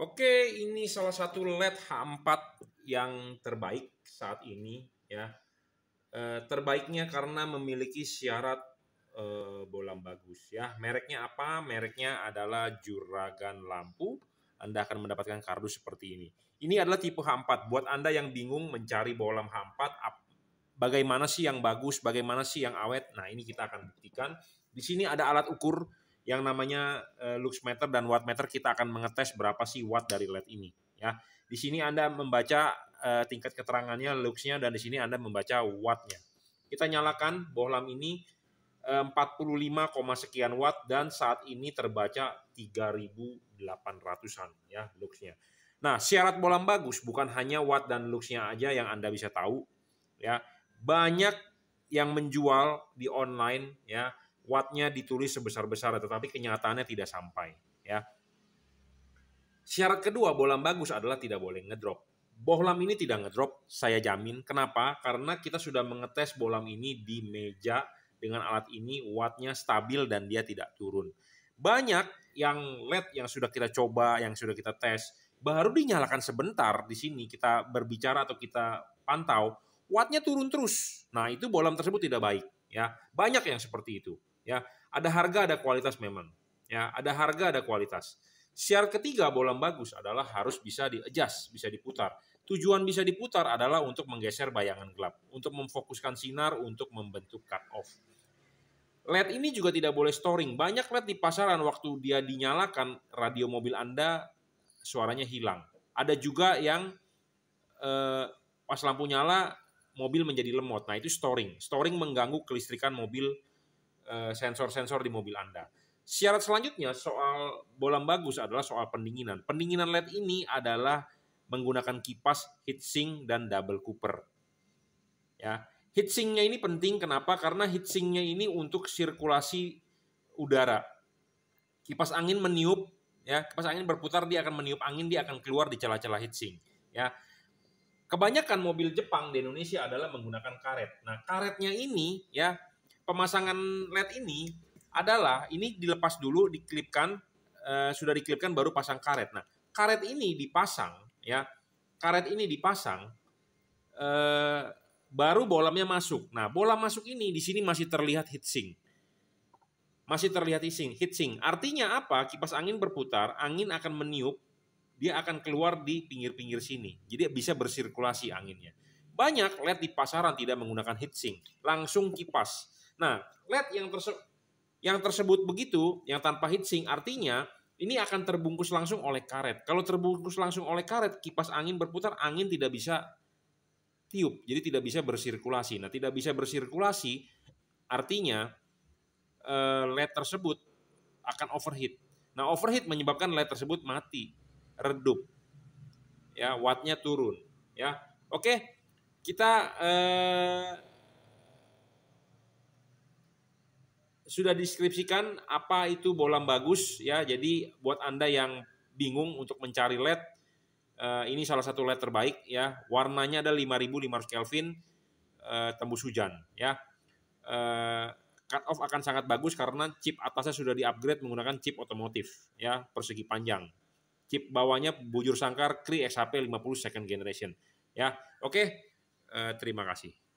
Oke, ini salah satu LED H4 yang terbaik saat ini ya. E, terbaiknya karena memiliki syarat e, eh, bolam bagus ya. Mereknya apa? Mereknya adalah Juragan Lampu. Anda akan mendapatkan kardus seperti ini. Ini adalah tipe H4. Buat Anda yang bingung mencari bolam H4, bagaimana sih yang bagus, bagaimana sih yang awet? Nah, ini kita akan buktikan. Di sini ada alat ukur yang namanya uh, lux meter dan watt meter kita akan mengetes berapa sih watt dari LED ini ya. Di sini Anda membaca uh, tingkat keterangannya luxnya dan di sini Anda membaca wattnya. Kita nyalakan bohlam ini 45, eh, sekian watt dan saat ini terbaca 3800-an ya luxnya. Nah, syarat bohlam bagus bukan hanya watt dan luxnya aja yang Anda bisa tahu ya. Banyak yang menjual di online ya wattnya ditulis sebesar-besar tetapi kenyataannya tidak sampai ya. Syarat kedua bohlam bagus adalah tidak boleh ngedrop. Bohlam ini tidak ngedrop, saya jamin. Kenapa? Karena kita sudah mengetes bohlam ini di meja dengan alat ini wattnya stabil dan dia tidak turun. Banyak yang LED yang sudah kita coba, yang sudah kita tes, baru dinyalakan sebentar di sini kita berbicara atau kita pantau, wattnya turun terus. Nah itu bohlam tersebut tidak baik ya. Banyak yang seperti itu. Ya, ada harga, ada kualitas memang. Ya, ada harga, ada kualitas. Siar ketiga bolam bagus adalah harus bisa di-adjust, bisa diputar. Tujuan bisa diputar adalah untuk menggeser bayangan gelap, untuk memfokuskan sinar, untuk membentuk cut off. LED ini juga tidak boleh storing. Banyak LED di pasaran waktu dia dinyalakan radio mobil Anda suaranya hilang. Ada juga yang eh, pas lampu nyala mobil menjadi lemot. Nah, itu storing. Storing mengganggu kelistrikan mobil Eh, sensor-sensor di mobil Anda. Syarat selanjutnya soal bolam bagus adalah soal pendinginan. Pendinginan LED ini adalah menggunakan kipas, heatsink, dan double cooper. Ya, heatsinknya ini penting kenapa? Karena heatsinknya ini untuk sirkulasi udara. Kipas angin meniup, ya, kipas angin berputar dia akan meniup angin, dia akan keluar di celah-celah heatsink. Ya, kebanyakan mobil Jepang di Indonesia adalah menggunakan karet. Nah, karetnya ini ya pemasangan LED ini adalah ini dilepas dulu, diklipkan, eh, sudah diklipkan baru pasang karet. Nah, karet ini dipasang ya, karet ini dipasang eh, baru bolamnya masuk. Nah, bola masuk ini di sini masih terlihat hitsing, Masih terlihat heatsink, hitsing. Artinya apa? Kipas angin berputar, angin akan meniup, dia akan keluar di pinggir-pinggir sini. Jadi bisa bersirkulasi anginnya. Banyak LED di pasaran tidak menggunakan heatsink, langsung kipas. Nah, LED yang terse- yang tersebut begitu, yang tanpa heatsink artinya ini akan terbungkus langsung oleh karet. Kalau terbungkus langsung oleh karet, kipas angin berputar, angin tidak bisa tiup, jadi tidak bisa bersirkulasi. Nah, tidak bisa bersirkulasi artinya eh, LED tersebut akan overheat. Nah, overheat menyebabkan LED tersebut mati, redup. Ya, wattnya turun, ya. Oke, kita eh, sudah deskripsikan apa itu bolam bagus ya. Jadi buat Anda yang bingung untuk mencari LED, eh, ini salah satu LED terbaik ya. Warnanya ada 5500 Kelvin eh, tembus hujan ya. Eh, cut off akan sangat bagus karena chip atasnya sudah di-upgrade menggunakan chip otomotif ya, persegi panjang. Chip bawahnya bujur sangkar Cree XHP 50 second generation. Ya, oke. terima kasih.